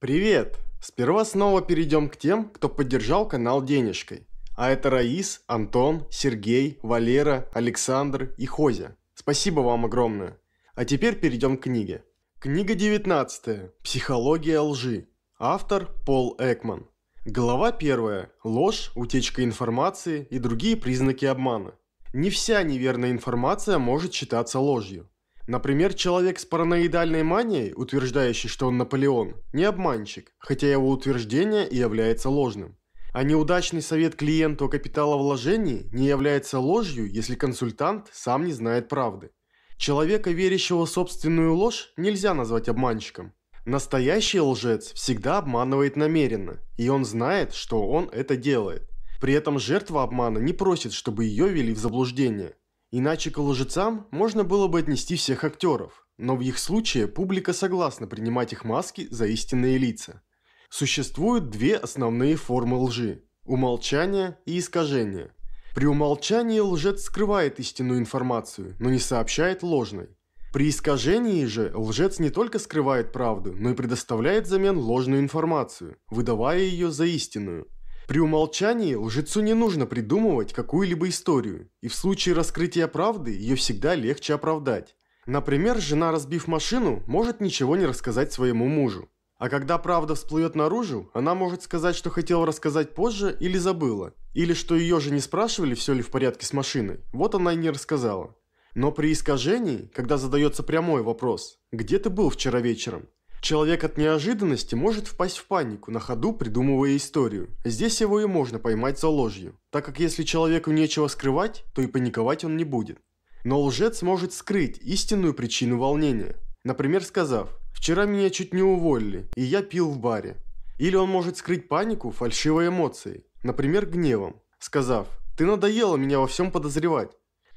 Привет! Сперва снова перейдем к тем, кто поддержал канал денежкой. А это Раис, Антон, Сергей, Валера, Александр и Хозя. Спасибо вам огромное. А теперь перейдем к книге. Книга 19. Психология лжи. Автор Пол Экман. Глава 1. Ложь, утечка информации и другие признаки обмана. Не вся неверная информация может считаться ложью. Например, человек с параноидальной манией, утверждающий, что он Наполеон, не обманщик, хотя его утверждение и является ложным. А неудачный совет клиенту о капиталовложении не является ложью, если консультант сам не знает правды. Человека, верящего в собственную ложь, нельзя назвать обманщиком. Настоящий лжец всегда обманывает намеренно, и он знает, что он это делает. При этом жертва обмана не просит, чтобы ее вели в заблуждение. Иначе к лжецам можно было бы отнести всех актеров, но в их случае публика согласна принимать их маски за истинные лица. Существуют две основные формы лжи – умолчание и искажение. При умолчании лжец скрывает истинную информацию, но не сообщает ложной. При искажении же лжец не только скрывает правду, но и предоставляет взамен ложную информацию, выдавая ее за истинную – при умолчании лжецу не нужно придумывать какую-либо историю, и в случае раскрытия правды ее всегда легче оправдать. Например, жена, разбив машину, может ничего не рассказать своему мужу. А когда правда всплывет наружу, она может сказать, что хотела рассказать позже или забыла. Или что ее же не спрашивали, все ли в порядке с машиной, вот она и не рассказала. Но при искажении, когда задается прямой вопрос «Где ты был вчера вечером?», Человек от неожиданности может впасть в панику, на ходу придумывая историю. Здесь его и можно поймать за ложью, так как если человеку нечего скрывать, то и паниковать он не будет. Но лжец может скрыть истинную причину волнения. Например, сказав «Вчера меня чуть не уволили, и я пил в баре». Или он может скрыть панику фальшивой эмоцией, например, гневом, сказав «Ты надоела меня во всем подозревать,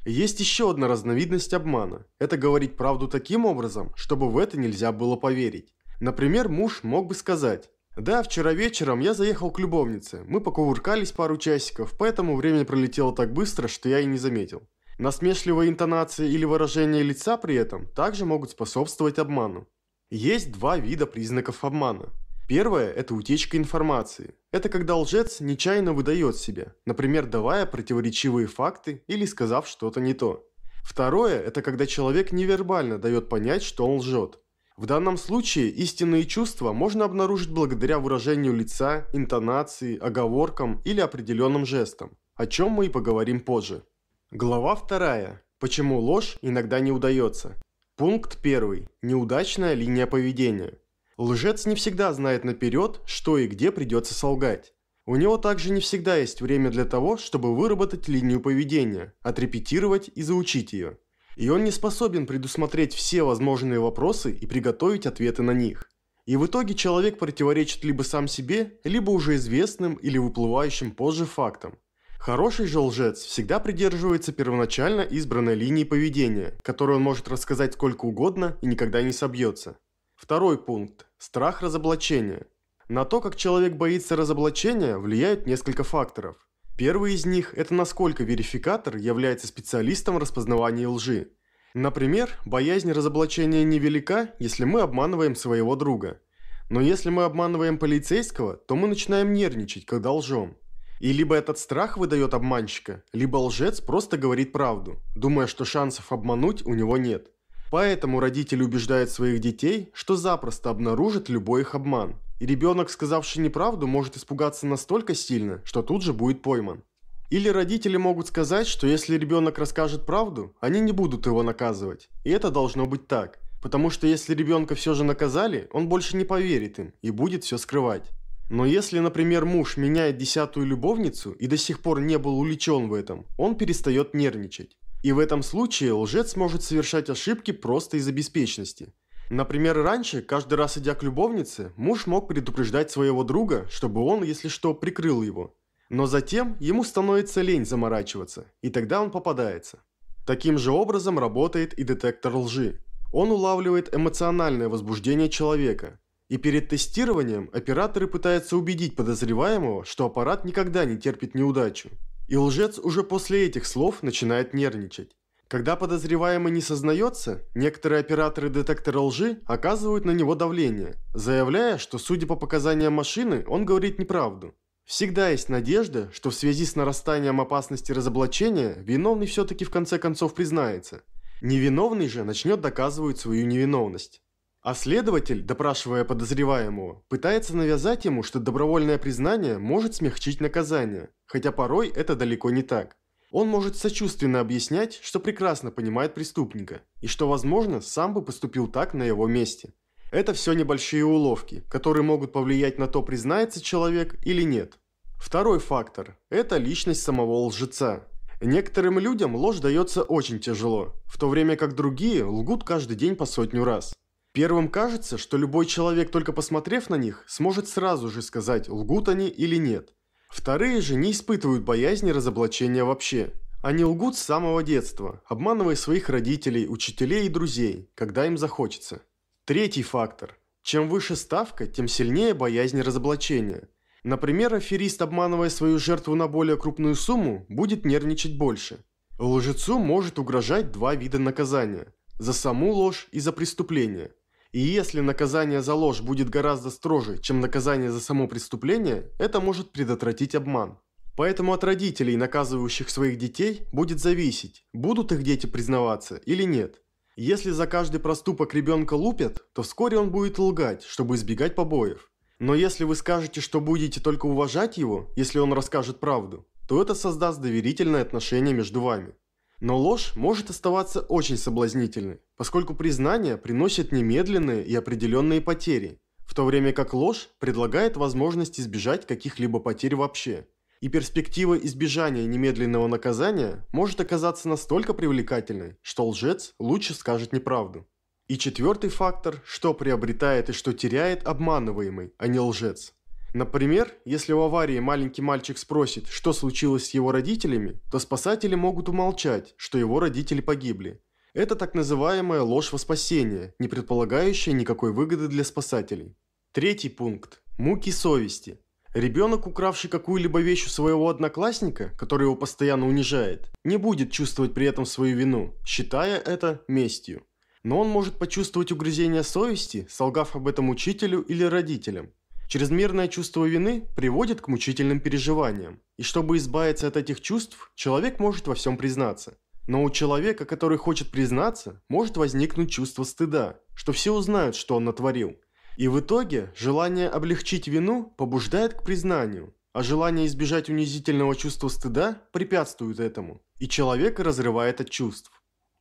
есть еще одна разновидность обмана. Это говорить правду таким образом, чтобы в это нельзя было поверить. Например, муж мог бы сказать «Да, вчера вечером я заехал к любовнице, мы покувыркались пару часиков, поэтому время пролетело так быстро, что я и не заметил». Насмешливые интонации или выражение лица при этом также могут способствовать обману. Есть два вида признаков обмана. Первое – это утечка информации. Это когда лжец нечаянно выдает себя, например, давая противоречивые факты или сказав что-то не то. Второе – это когда человек невербально дает понять, что он лжет. В данном случае истинные чувства можно обнаружить благодаря выражению лица, интонации, оговоркам или определенным жестам, о чем мы и поговорим позже. Глава 2. Почему ложь иногда не удается? Пункт 1. Неудачная линия поведения. Лжец не всегда знает наперед, что и где придется солгать. У него также не всегда есть время для того, чтобы выработать линию поведения, отрепетировать и заучить ее. И он не способен предусмотреть все возможные вопросы и приготовить ответы на них. И в итоге человек противоречит либо сам себе, либо уже известным или выплывающим позже фактам. Хороший же лжец всегда придерживается первоначально избранной линии поведения, которую он может рассказать сколько угодно и никогда не собьется. Второй пункт – страх разоблачения. На то, как человек боится разоблачения, влияют несколько факторов. Первый из них – это насколько верификатор является специалистом распознавания лжи. Например, боязнь разоблачения невелика, если мы обманываем своего друга. Но если мы обманываем полицейского, то мы начинаем нервничать, когда лжем. И либо этот страх выдает обманщика, либо лжец просто говорит правду, думая, что шансов обмануть у него нет. Поэтому родители убеждают своих детей, что запросто обнаружат любой их обман. И ребенок, сказавший неправду, может испугаться настолько сильно, что тут же будет пойман. Или родители могут сказать, что если ребенок расскажет правду, они не будут его наказывать. И это должно быть так. Потому что если ребенка все же наказали, он больше не поверит им и будет все скрывать. Но если, например, муж меняет десятую любовницу и до сих пор не был увлечен в этом, он перестает нервничать. И в этом случае лжец может совершать ошибки просто из-за беспечности. Например, раньше, каждый раз идя к любовнице, муж мог предупреждать своего друга, чтобы он, если что, прикрыл его. Но затем ему становится лень заморачиваться, и тогда он попадается. Таким же образом работает и детектор лжи. Он улавливает эмоциональное возбуждение человека. И перед тестированием операторы пытаются убедить подозреваемого, что аппарат никогда не терпит неудачу. И лжец уже после этих слов начинает нервничать. Когда подозреваемый не сознается, некоторые операторы детектора лжи оказывают на него давление, заявляя, что судя по показаниям машины, он говорит неправду. Всегда есть надежда, что в связи с нарастанием опасности разоблачения виновный все-таки в конце концов признается. Невиновный же начнет доказывать свою невиновность. А следователь, допрашивая подозреваемого, пытается навязать ему, что добровольное признание может смягчить наказание, хотя порой это далеко не так. Он может сочувственно объяснять, что прекрасно понимает преступника, и что, возможно, сам бы поступил так на его месте. Это все небольшие уловки, которые могут повлиять на то, признается человек или нет. Второй фактор – это личность самого лжеца. Некоторым людям ложь дается очень тяжело, в то время как другие лгут каждый день по сотню раз. Первым кажется, что любой человек, только посмотрев на них, сможет сразу же сказать, лгут они или нет. Вторые же не испытывают боязни разоблачения вообще. Они лгут с самого детства, обманывая своих родителей, учителей и друзей, когда им захочется. Третий фактор. Чем выше ставка, тем сильнее боязнь разоблачения. Например, аферист, обманывая свою жертву на более крупную сумму, будет нервничать больше. Лжецу может угрожать два вида наказания – за саму ложь и за преступление – и если наказание за ложь будет гораздо строже, чем наказание за само преступление, это может предотвратить обман. Поэтому от родителей, наказывающих своих детей, будет зависеть, будут их дети признаваться или нет. Если за каждый проступок ребенка лупят, то вскоре он будет лгать, чтобы избегать побоев. Но если вы скажете, что будете только уважать его, если он расскажет правду, то это создаст доверительное отношение между вами. Но ложь может оставаться очень соблазнительной, поскольку признание приносит немедленные и определенные потери, в то время как ложь предлагает возможность избежать каких-либо потерь вообще. И перспектива избежания немедленного наказания может оказаться настолько привлекательной, что лжец лучше скажет неправду. И четвертый фактор, что приобретает и что теряет обманываемый, а не лжец. Например, если в аварии маленький мальчик спросит, что случилось с его родителями, то спасатели могут умолчать, что его родители погибли. Это так называемая ложь во спасение, не предполагающая никакой выгоды для спасателей. Третий пункт. Муки совести. Ребенок, укравший какую-либо вещь у своего одноклассника, который его постоянно унижает, не будет чувствовать при этом свою вину, считая это местью. Но он может почувствовать угрызение совести, солгав об этом учителю или родителям. Чрезмерное чувство вины приводит к мучительным переживаниям, и чтобы избавиться от этих чувств, человек может во всем признаться. Но у человека, который хочет признаться, может возникнуть чувство стыда, что все узнают, что он натворил. И в итоге желание облегчить вину побуждает к признанию, а желание избежать унизительного чувства стыда препятствует этому, и человека разрывает от чувств.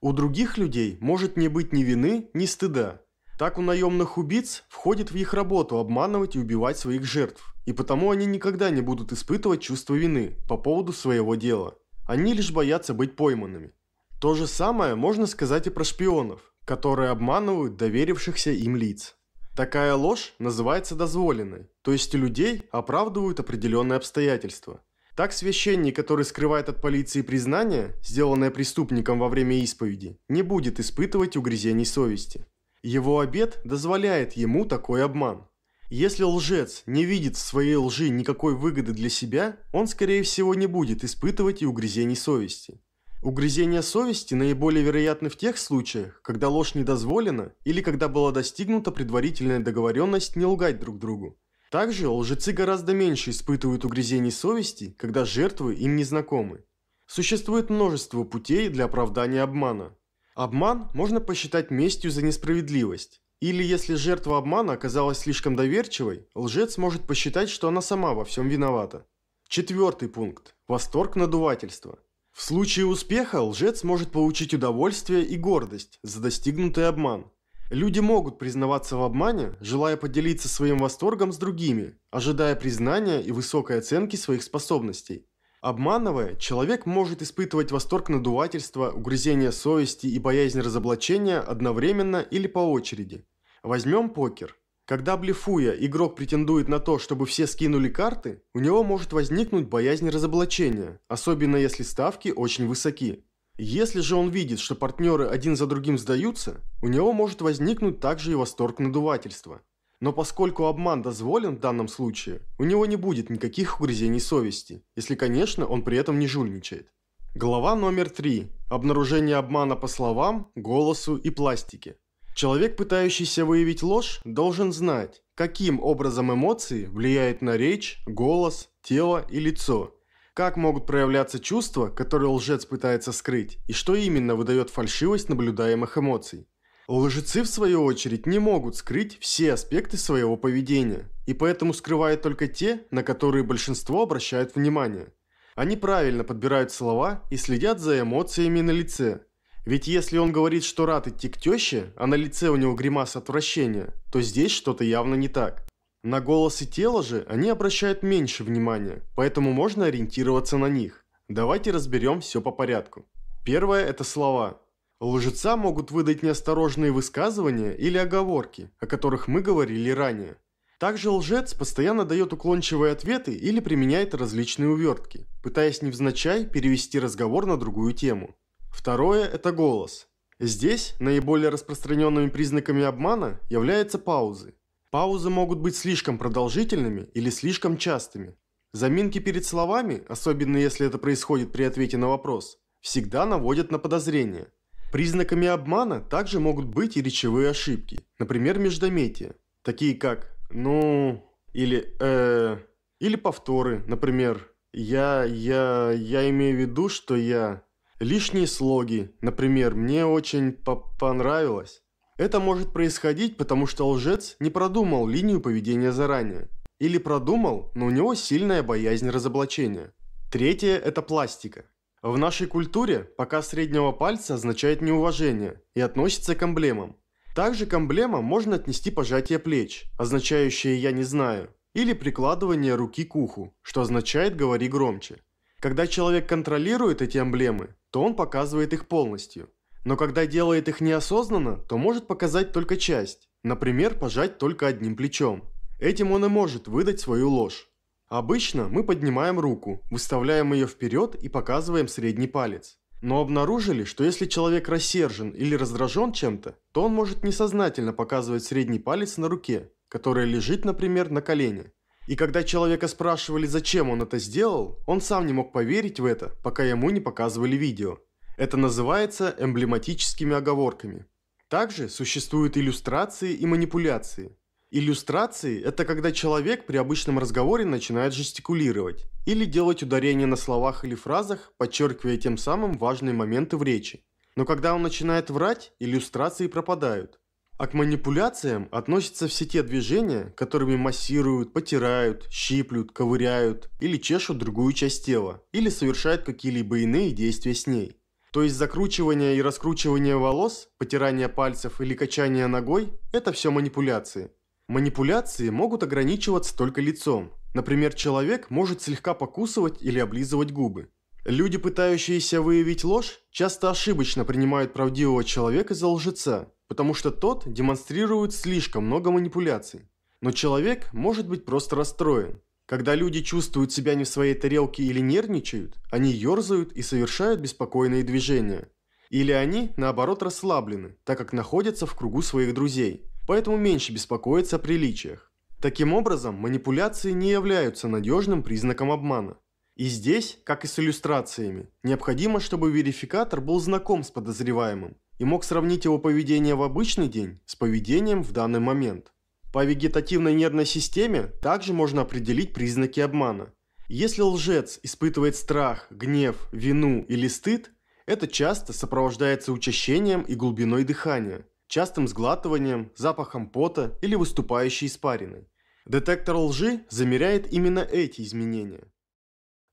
У других людей может не быть ни вины, ни стыда, так у наемных убийц входит в их работу обманывать и убивать своих жертв, и потому они никогда не будут испытывать чувство вины по поводу своего дела. Они лишь боятся быть пойманными. То же самое можно сказать и про шпионов, которые обманывают доверившихся им лиц. Такая ложь называется дозволенной, то есть людей оправдывают определенные обстоятельства. Так священник, который скрывает от полиции признание, сделанное преступником во время исповеди, не будет испытывать угрызений совести. Его обед дозволяет ему такой обман. Если лжец не видит в своей лжи никакой выгоды для себя, он, скорее всего, не будет испытывать и угрызений совести. Угрызения совести наиболее вероятны в тех случаях, когда ложь не дозволена или когда была достигнута предварительная договоренность не лгать друг другу. Также лжецы гораздо меньше испытывают угрызений совести, когда жертвы им не знакомы. Существует множество путей для оправдания обмана, Обман можно посчитать местью за несправедливость. Или если жертва обмана оказалась слишком доверчивой, лжец может посчитать, что она сама во всем виновата. Четвертый пункт. Восторг надувательства. В случае успеха лжец может получить удовольствие и гордость за достигнутый обман. Люди могут признаваться в обмане, желая поделиться своим восторгом с другими, ожидая признания и высокой оценки своих способностей. Обманывая, человек может испытывать восторг надувательства, угрызение совести и боязнь разоблачения одновременно или по очереди. Возьмем покер. Когда блефуя, игрок претендует на то, чтобы все скинули карты, у него может возникнуть боязнь разоблачения, особенно если ставки очень высоки. Если же он видит, что партнеры один за другим сдаются, у него может возникнуть также и восторг надувательства. Но поскольку обман дозволен в данном случае, у него не будет никаких угрызений совести, если, конечно, он при этом не жульничает. Глава номер три: Обнаружение обмана по словам, голосу и пластике. Человек, пытающийся выявить ложь, должен знать, каким образом эмоции влияют на речь, голос, тело и лицо, как могут проявляться чувства, которые лжец пытается скрыть, и что именно выдает фальшивость наблюдаемых эмоций. Лжецы, в свою очередь, не могут скрыть все аспекты своего поведения, и поэтому скрывают только те, на которые большинство обращает внимание. Они правильно подбирают слова и следят за эмоциями на лице. Ведь если он говорит, что рад идти к теще, а на лице у него гримас отвращения, то здесь что-то явно не так. На голос и тело же они обращают меньше внимания, поэтому можно ориентироваться на них. Давайте разберем все по порядку. Первое – это слова. Лжеца могут выдать неосторожные высказывания или оговорки, о которых мы говорили ранее. Также лжец постоянно дает уклончивые ответы или применяет различные увертки, пытаясь невзначай перевести разговор на другую тему. Второе – это голос. Здесь наиболее распространенными признаками обмана являются паузы. Паузы могут быть слишком продолжительными или слишком частыми. Заминки перед словами, особенно если это происходит при ответе на вопрос, всегда наводят на подозрение – Признаками обмана также могут быть и речевые ошибки, например, междометия, такие как «ну» или «э», или повторы, например «я», «я», «я имею в виду, что я», лишние слоги, например «мне очень по понравилось». Это может происходить, потому что лжец не продумал линию поведения заранее. Или продумал, но у него сильная боязнь разоблачения. Третье – это пластика. В нашей культуре показ среднего пальца означает неуважение и относится к эмблемам. Также к эмблемам можно отнести пожатие плеч, означающее «я не знаю», или прикладывание руки к уху, что означает «говори громче». Когда человек контролирует эти эмблемы, то он показывает их полностью. Но когда делает их неосознанно, то может показать только часть, например, пожать только одним плечом. Этим он и может выдать свою ложь. Обычно мы поднимаем руку, выставляем ее вперед и показываем средний палец. Но обнаружили, что если человек рассержен или раздражен чем-то, то он может несознательно показывать средний палец на руке, которая лежит, например, на колене. И когда человека спрашивали, зачем он это сделал, он сам не мог поверить в это, пока ему не показывали видео. Это называется эмблематическими оговорками. Также существуют иллюстрации и манипуляции. Иллюстрации – это когда человек при обычном разговоре начинает жестикулировать или делать ударения на словах или фразах, подчеркивая тем самым важные моменты в речи. Но когда он начинает врать, иллюстрации пропадают. А к манипуляциям относятся все те движения, которыми массируют, потирают, щиплют, ковыряют или чешут другую часть тела, или совершают какие-либо иные действия с ней. То есть закручивание и раскручивание волос, потирание пальцев или качание ногой – это все манипуляции. Манипуляции могут ограничиваться только лицом. Например, человек может слегка покусывать или облизывать губы. Люди, пытающиеся выявить ложь, часто ошибочно принимают правдивого человека за лжеца, потому что тот демонстрирует слишком много манипуляций. Но человек может быть просто расстроен. Когда люди чувствуют себя не в своей тарелке или нервничают, они ерзают и совершают беспокойные движения. Или они, наоборот, расслаблены, так как находятся в кругу своих друзей поэтому меньше беспокоиться о приличиях. Таким образом, манипуляции не являются надежным признаком обмана. И здесь, как и с иллюстрациями, необходимо, чтобы верификатор был знаком с подозреваемым и мог сравнить его поведение в обычный день с поведением в данный момент. По вегетативной нервной системе также можно определить признаки обмана. Если лжец испытывает страх, гнев, вину или стыд, это часто сопровождается учащением и глубиной дыхания – частым сглатыванием, запахом пота или выступающей испариной. Детектор лжи замеряет именно эти изменения.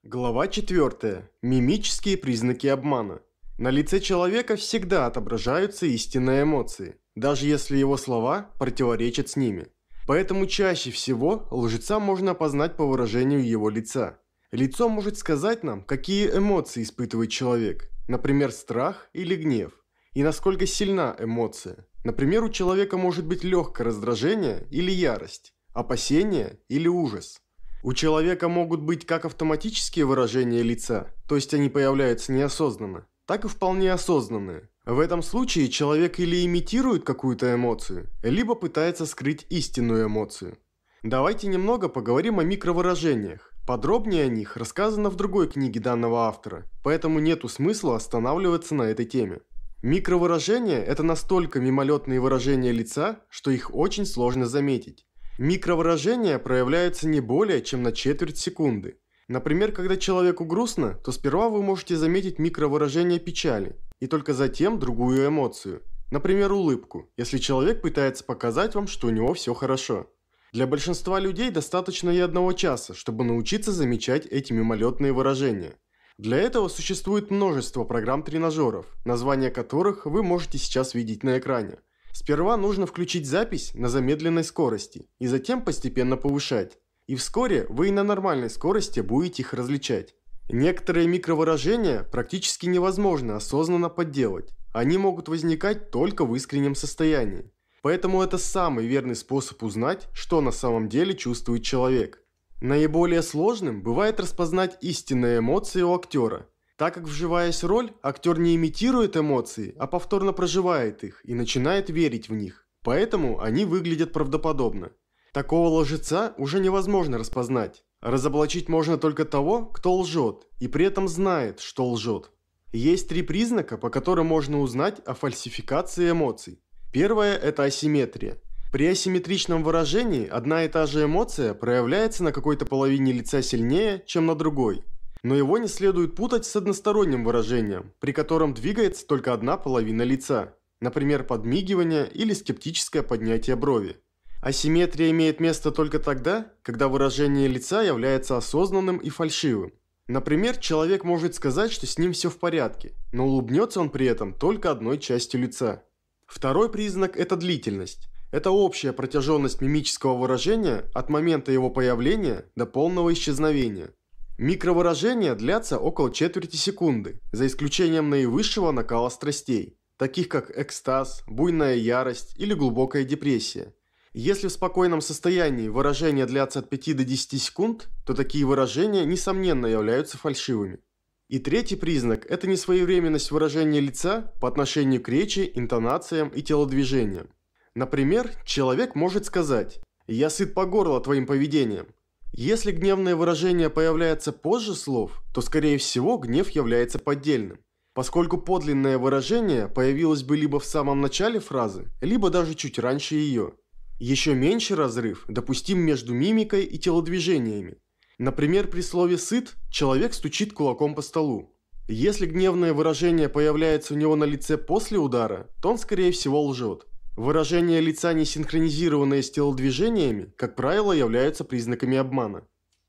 Глава 4. Мимические признаки обмана. На лице человека всегда отображаются истинные эмоции, даже если его слова противоречат с ними. Поэтому чаще всего лжеца можно опознать по выражению его лица. Лицо может сказать нам, какие эмоции испытывает человек, например, страх или гнев, и насколько сильна эмоция. Например, у человека может быть легкое раздражение или ярость, опасение или ужас. У человека могут быть как автоматические выражения лица, то есть они появляются неосознанно, так и вполне осознанные. В этом случае человек или имитирует какую-то эмоцию, либо пытается скрыть истинную эмоцию. Давайте немного поговорим о микровыражениях. Подробнее о них рассказано в другой книге данного автора, поэтому нету смысла останавливаться на этой теме. Микровыражения – это настолько мимолетные выражения лица, что их очень сложно заметить. Микровыражения проявляются не более чем на четверть секунды. Например, когда человеку грустно, то сперва вы можете заметить микровыражение печали, и только затем другую эмоцию. Например, улыбку, если человек пытается показать вам, что у него все хорошо. Для большинства людей достаточно и одного часа, чтобы научиться замечать эти мимолетные выражения – для этого существует множество программ-тренажеров, названия которых вы можете сейчас видеть на экране. Сперва нужно включить запись на замедленной скорости и затем постепенно повышать. И вскоре вы и на нормальной скорости будете их различать. Некоторые микровыражения практически невозможно осознанно подделать. Они могут возникать только в искреннем состоянии. Поэтому это самый верный способ узнать, что на самом деле чувствует человек. Наиболее сложным бывает распознать истинные эмоции у актера, так как вживаясь в роль, актер не имитирует эмоции, а повторно проживает их и начинает верить в них, поэтому они выглядят правдоподобно. Такого лжеца уже невозможно распознать. Разоблачить можно только того, кто лжет, и при этом знает, что лжет. Есть три признака, по которым можно узнать о фальсификации эмоций. Первое – это асимметрия. При асимметричном выражении одна и та же эмоция проявляется на какой-то половине лица сильнее, чем на другой. Но его не следует путать с односторонним выражением, при котором двигается только одна половина лица, например, подмигивание или скептическое поднятие брови. Асимметрия имеет место только тогда, когда выражение лица является осознанным и фальшивым. Например, человек может сказать, что с ним все в порядке, но улыбнется он при этом только одной частью лица. Второй признак – это длительность. Это общая протяженность мимического выражения от момента его появления до полного исчезновения. Микровыражения длятся около четверти секунды, за исключением наивысшего накала страстей, таких как экстаз, буйная ярость или глубокая депрессия. Если в спокойном состоянии выражения длятся от 5 до 10 секунд, то такие выражения, несомненно, являются фальшивыми. И третий признак – это несвоевременность выражения лица по отношению к речи, интонациям и телодвижениям. Например, человек может сказать «Я сыт по горло твоим поведением». Если гневное выражение появляется позже слов, то скорее всего гнев является поддельным, поскольку подлинное выражение появилось бы либо в самом начале фразы, либо даже чуть раньше ее. Еще меньше разрыв допустим между мимикой и телодвижениями. Например, при слове «сыт» человек стучит кулаком по столу. Если гневное выражение появляется у него на лице после удара, то он скорее всего лжет. Выражения лица, не синхронизированные с телодвижениями, как правило, являются признаками обмана.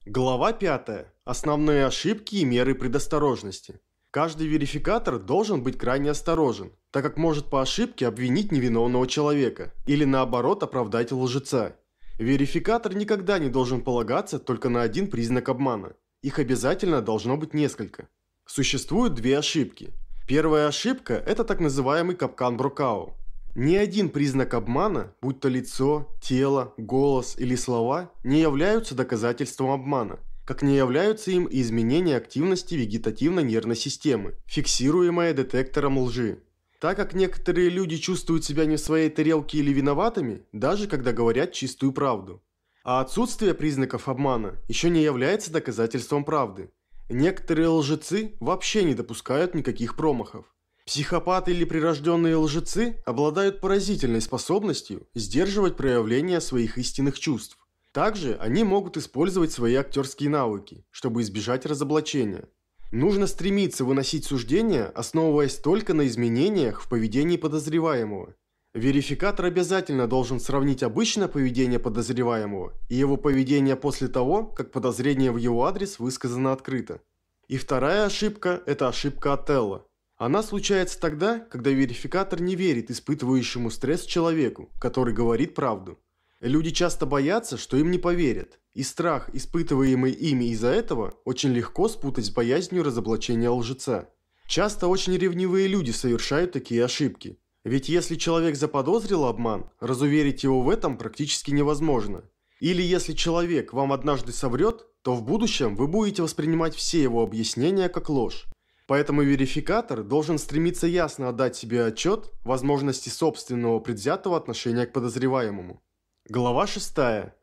Глава 5. Основные ошибки и меры предосторожности. Каждый верификатор должен быть крайне осторожен, так как может по ошибке обвинить невиновного человека или наоборот оправдать лжеца. Верификатор никогда не должен полагаться только на один признак обмана. Их обязательно должно быть несколько. Существуют две ошибки. Первая ошибка – это так называемый капкан Брукау. Ни один признак обмана, будь то лицо, тело, голос или слова, не являются доказательством обмана, как не являются им изменения активности вегетативной нервной системы, фиксируемая детектором лжи. Так как некоторые люди чувствуют себя не в своей тарелке или виноватыми, даже когда говорят чистую правду. А отсутствие признаков обмана еще не является доказательством правды. Некоторые лжецы вообще не допускают никаких промахов. Психопаты или прирожденные лжецы обладают поразительной способностью сдерживать проявление своих истинных чувств. Также они могут использовать свои актерские навыки, чтобы избежать разоблачения. Нужно стремиться выносить суждения, основываясь только на изменениях в поведении подозреваемого. Верификатор обязательно должен сравнить обычное поведение подозреваемого и его поведение после того, как подозрение в его адрес высказано открыто. И вторая ошибка – это ошибка Отелла – она случается тогда, когда верификатор не верит испытывающему стресс человеку, который говорит правду. Люди часто боятся, что им не поверят, и страх, испытываемый ими из-за этого, очень легко спутать с боязнью разоблачения лжеца. Часто очень ревнивые люди совершают такие ошибки. Ведь если человек заподозрил обман, разуверить его в этом практически невозможно. Или если человек вам однажды соврет, то в будущем вы будете воспринимать все его объяснения как ложь. Поэтому верификатор должен стремиться ясно отдать себе отчет возможности собственного предвзятого отношения к подозреваемому. Глава 6.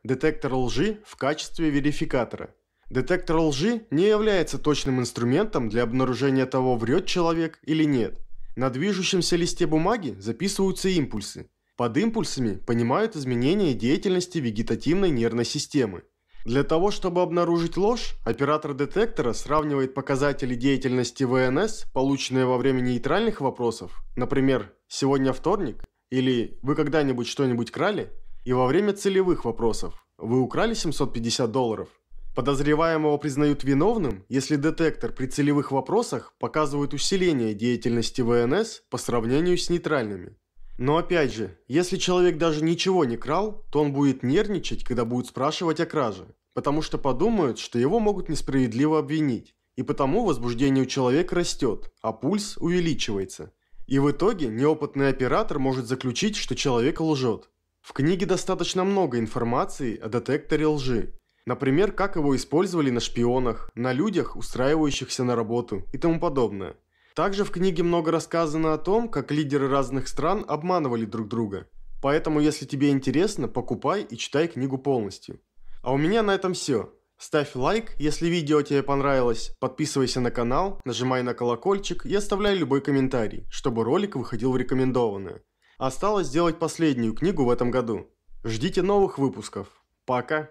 Детектор лжи в качестве верификатора. Детектор лжи не является точным инструментом для обнаружения того, врет человек или нет. На движущемся листе бумаги записываются импульсы. Под импульсами понимают изменения деятельности вегетативной нервной системы. Для того, чтобы обнаружить ложь, оператор детектора сравнивает показатели деятельности ВНС, полученные во время нейтральных вопросов, например, «сегодня вторник» или «вы когда-нибудь что-нибудь крали?» и во время целевых вопросов «вы украли 750 долларов?» Подозреваемого признают виновным, если детектор при целевых вопросах показывает усиление деятельности ВНС по сравнению с нейтральными. Но опять же, если человек даже ничего не крал, то он будет нервничать, когда будет спрашивать о краже потому что подумают, что его могут несправедливо обвинить, и потому возбуждение у человека растет, а пульс увеличивается. И в итоге неопытный оператор может заключить, что человек лжет. В книге достаточно много информации о детекторе лжи. Например, как его использовали на шпионах, на людях, устраивающихся на работу и тому подобное. Также в книге много рассказано о том, как лидеры разных стран обманывали друг друга. Поэтому, если тебе интересно, покупай и читай книгу полностью. А у меня на этом все. Ставь лайк, если видео тебе понравилось, подписывайся на канал, нажимай на колокольчик и оставляй любой комментарий, чтобы ролик выходил в рекомендованное. Осталось сделать последнюю книгу в этом году. Ждите новых выпусков. Пока!